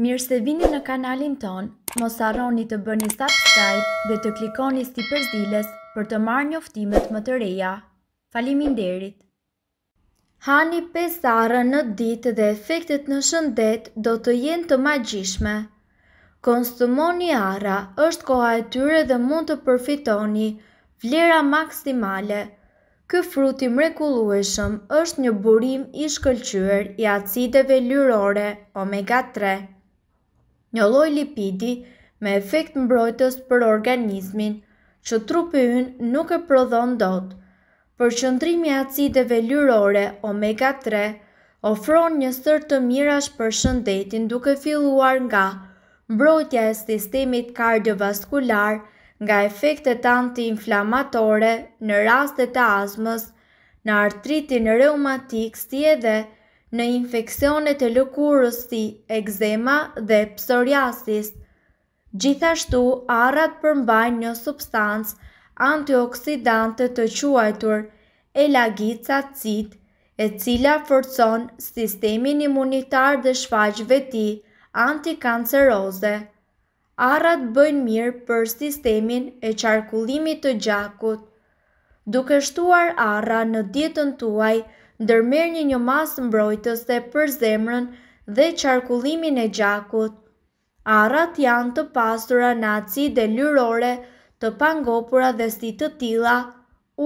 Mirë se vini në kanalin ton, mos arroni të bëni subscribe dhe të klikoni si përzilës për të marrë njoftimet më të reja. Falimin derit! Hani 5 arë në ditë dhe efektet në shëndet do të jenë të magjishme. Konstumoni ara është koha e tyre dhe mund të përfitoni vlera maksimale. Kë frutim mrekulueshëm është një burim i shkëllqyër i acideve lyrore omega 3 një loj lipidi me efekt mbrojtës për organizmin, që trupi unë nuk e prodhon dot. Për qëndrimi acideve lyrore, omega 3, ofron një sër të mirash për shëndetin duke filluar nga mbrojtja e sistemit kardiovaskular, nga efektet anti-inflamatore në rastet e azmës në artritin reumatik, si edhe në infekcionet e lëkurës si ekzema dhe psoriasis. Gjithashtu, arat përmbajnë një substancë antioksidante të quajtur, e lagica cit, e cila forcon sistemin imunitar dhe shfaq veti antikanceroze. Arat bëjnë mirë për sistemin e qarkullimit të gjakut. Duke shtuar arra në ditën tuaj, ndërmer një një masë mbrojtës dhe për zemrën dhe qarkullimin e gjakut. Arat janë të pasura në dhe lyrore, të pangopura dhe si të tila,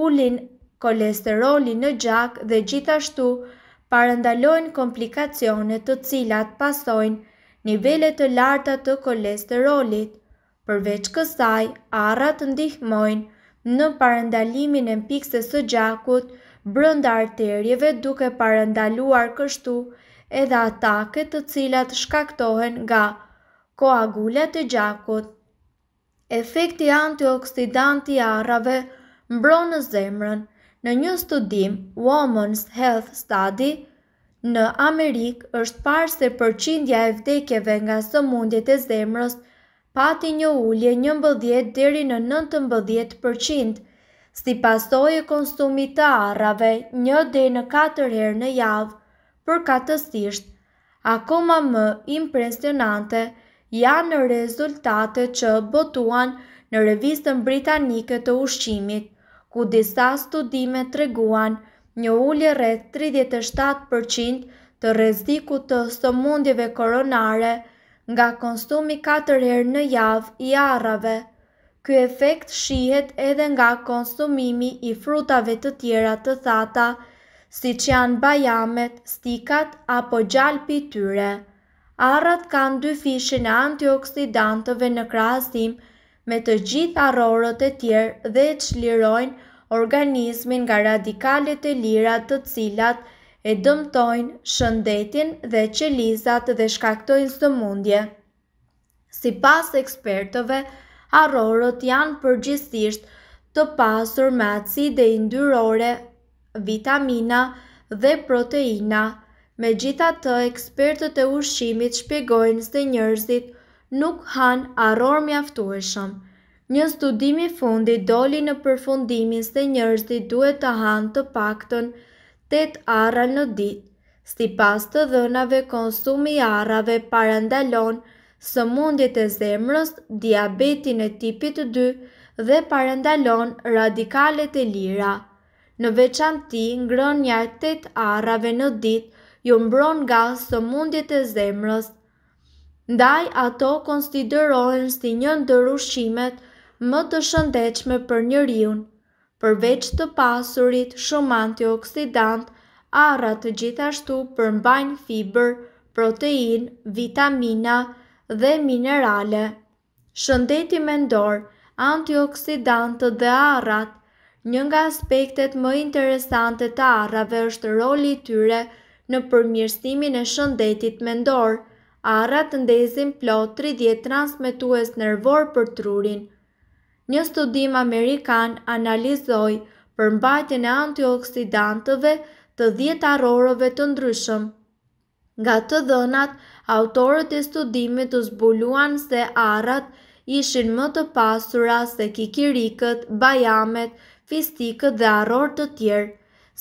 ulin kolesteroli në gjak dhe gjithashtu parëndalojnë komplikacionet të cilat pasojnë nivellet të larta të kolesterolit. Përveç kësaj, arat ndihmojnë në parëndalimin e mpikse së gjakut, brënda arterjeve duke parandaluar kështu edhe ataket të cilat shkaktohen nga koagulat e gjakut. Efekti antioksidanti i arrave mbron në zemrën. Në një studim Women's Health Study në Amerikë është parë se përqindja e vdekjeve nga sëmundjet e zemrës pati një ullje një mbëdhjet deri në 90 si pasoj e konsumi të arrave një dhe në 4 herë në javë, për katësisht, akoma më impresionante janë në rezultate që botuan në revistën britanike të ushqimit, ku disa studime të reguan një ullje rreth 37% të reziku të sëmundjeve koronare nga konsumi 4 herë në javë i arrave. Ky efekt shihet edhe nga konsumimi i frutave të tjera të thata, si që janë bajamet, stikat apo gjalpi tyre. Arrat kanë dy fishin e antioksidantëve në krasim me të gjithë arorët e tjerë dhe e shlirojnë organizmin nga radikalet e lirat të cilat e dëmtojnë shëndetin dhe qelizat dhe shkaktojnë së mundje. Si pas ekspertove, arrorët janë përgjithsisht të pasur me acide i ndyrore, vitamina dhe proteina. Me gjitha të ekspertët e ushqimit shpjegojnë se njërzit nuk hanë arror mjaftueshëm. Një studimi fundi doli në përfundimin së njërzit duhet të hanë të pakton 8 arra në ditë. Sti pas të dhënave konsumi arrave parandalon sëmundjet e zemrës, diabetin e tipit 2 dhe parendalon radikalet e lira. Në veçanti, ngrën një artet arave në dit, ju mbron nga sëmundjet e zemrës. Ndaj ato konsiderohen si një ndër ushqimet më të shëndechme për njëriun, përveç të pasurit shumë antioksidant, arat të gjithashtu përmbajnë fiber, protein, vitamina, vitamina, dhe minerale. Shëndeti mendor, antioksidantët dhe arrat. Një nga aspektet më interesante të arrave është roli i tyre në përmirësimin e shëndetit mendor. Arrat ndezin plot 30 transmetues nervor për trurin. Një studim amerikan analizoi përmbajtjen e antioksidantëve të 10 arrorëve të ndryshëm. Nga të dhënat, autorët e studimit të zbuluan se arat ishin më të pasura se kikirikët, bajamet, fistikët dhe arorët të tjerë.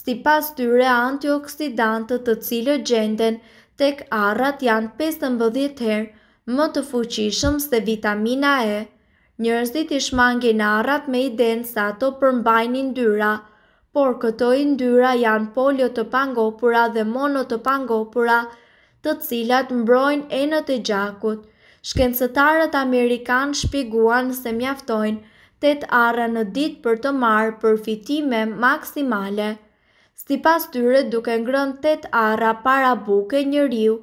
Si pas tyre antioksidantët të cilë gjenden, tek arat janë 15 herë më të fuqishëm se vitamina E. Njërëzit i shmangin arat me i denë sa të përmbajnë ndyra, por këto ndyra janë polio të pangopura dhe mono të pangopura, të cilat mbrojnë enët e gjakut. Shkencëtarët Amerikanë shpiguan se mjaftojnë të të arra në dit për të marë përfitime maksimale. Si pas tyre duke ngrën të të arra para buke një riu,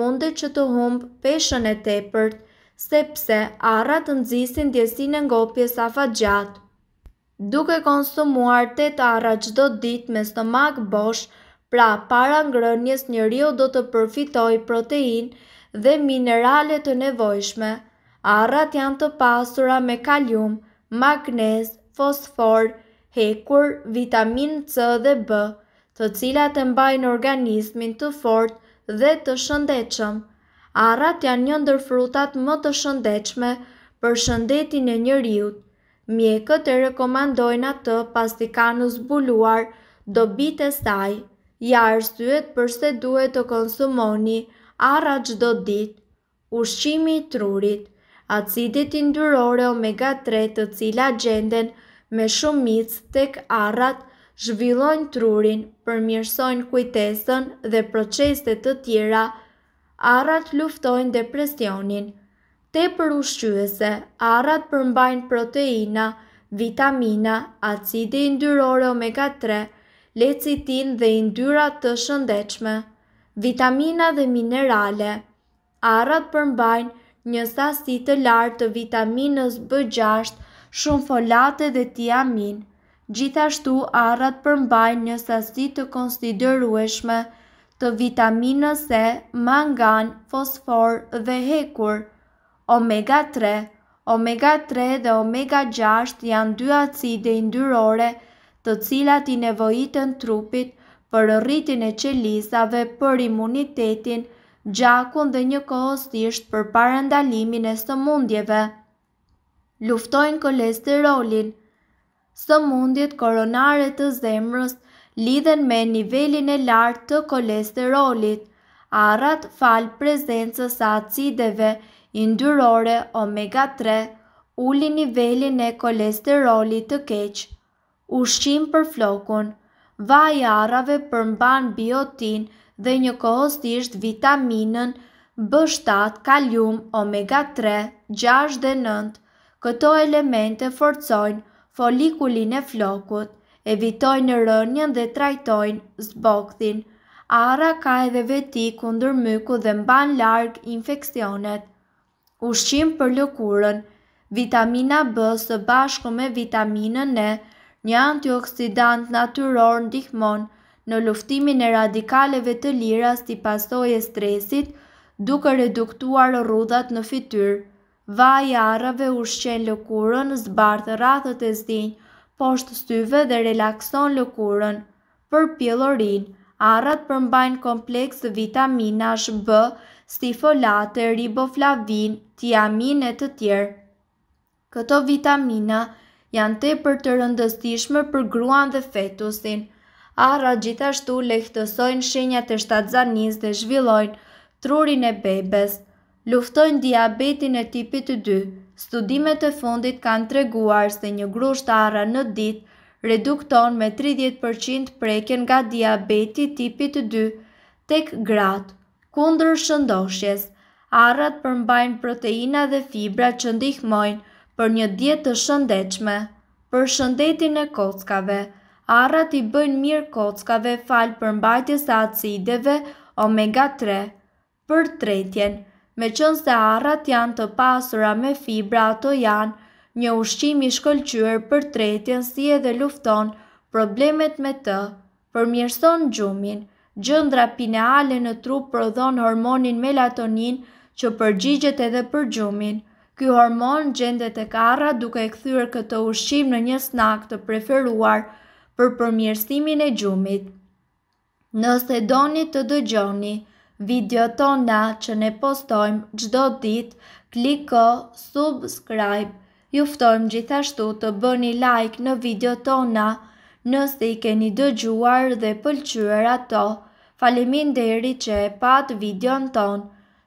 mundet që të humbë peshën e tepërt, sepse arra të nëzisin djesin e ngopjes sa fa gjatë. Duke konsumuar të të arra gjdo dit me stomak boshë, Pra, para ngrënjes një rio do të përfitoj protein dhe minerale të nevojshme. Arrat janë të pasura me kalium, magnez, fosfor, hekur, vitamin C dhe B, të cilat e mbajnë organismin të fort dhe të shëndechëm. Arrat janë një ndër frutat më të shëndechme për shëndetin e një Mjekët e rekomandojnë atë pas të kanë zbuluar dobit e stajë ja arsyet përse duhet të konsumoni arra gjdo dit, ushqimi i trurit, acidit indyrore omega 3 të cila gjenden me shumic tek arrat zhvillojnë trurin, përmjërsojnë kujtesën dhe proceset të tjera, arrat luftojnë depresionin. Te për ushqyese, arrat përmbajnë proteina, vitamina, acidi indyrore omega 3, lecitin dhe indyrat të shëndechme. Vitamina dhe minerale Arat përmbajnë një sasi të lartë të vitaminës B6, shumë folate dhe tiamin. Gjithashtu arat përmbajnë një sasi të konsiderueshme të vitaminës E, mangan, fosfor dhe hekur. Omega 3 Omega 3 dhe omega 6 janë dy acide indyrore të të cilat i nevojitën trupit për rritin e qelizave për imunitetin, gjakun dhe një kohostisht për parandalimin e së mundjeve. Luftojnë kolesterolin. Së mundjet koronare të zemrës lidhen me nivelin e lartë të kolesterolit, arrat fal prezencës acideve, indyrore omega 3, uli nivelin e kolesterolit të keqë ushqim për flokun. Vaj arave përmban biotin dhe një kohëstisht vitaminën B7, kalium, omega 3, 6 dhe 9. Këto elemente forcojnë folikulin e flokut, evitojnë rënjën dhe trajtojnë zbokthin. Ara ka edhe veti kundër myku dhe mban larg infekcionet. Ushqim për lëkurën Vitamina B së bashku me vitaminën E, një antioksidant natyror ndihmon në luftimin e radikaleve të lira si pasoj e stresit duke reduktuar rrudhat në fityr. Vaj arëve ushqen lëkurën, zbartë rathët e zdinjë, poshtë syve dhe relakson lëkurën. Për pjellorin, arat përmbajnë kompleks vitaminash B, stifolate, riboflavin, tiamin e të tjerë. Këto vitamina janë te për të rëndësishme për gruan dhe fetusin. Arra gjithashtu lehtësojnë shenjat e shtatzanis dhe zhvillojnë trurin e bebes. Luftojnë diabetin e tipit 2. Studimet e fundit kanë treguar se një grusht arra në ditë redukton me 30% preken nga diabeti tipit 2 tek gratë. Kundër shëndoshjes, arrat përmbajnë proteina dhe fibra që ndihmojnë për një djetë të shëndechme. Për shëndetin e kockave, arrat i bëjnë mirë kockave falë për mbajtjes e acideve omega 3. Për tretjen, me qënë se arrat janë të pasura me fibra ato janë, një ushqim i për tretjen si edhe lufton problemet me të, përmjërson gjumin, gjëndra pineale në trup prodhon hormonin melatonin që përgjigjet edhe për gjumin, Ky hormon gjendet e karra duke e këthyrë këtë ushqim në një snak të preferuar për përmjërstimin e gjumit. Nëse doni të dëgjoni video tona që ne postojmë gjdo dit, kliko subscribe. Juftojmë gjithashtu të bëni like në video tona nëse i keni dëgjuar dhe pëlqyër ato. Falimin deri që e pat në tonë.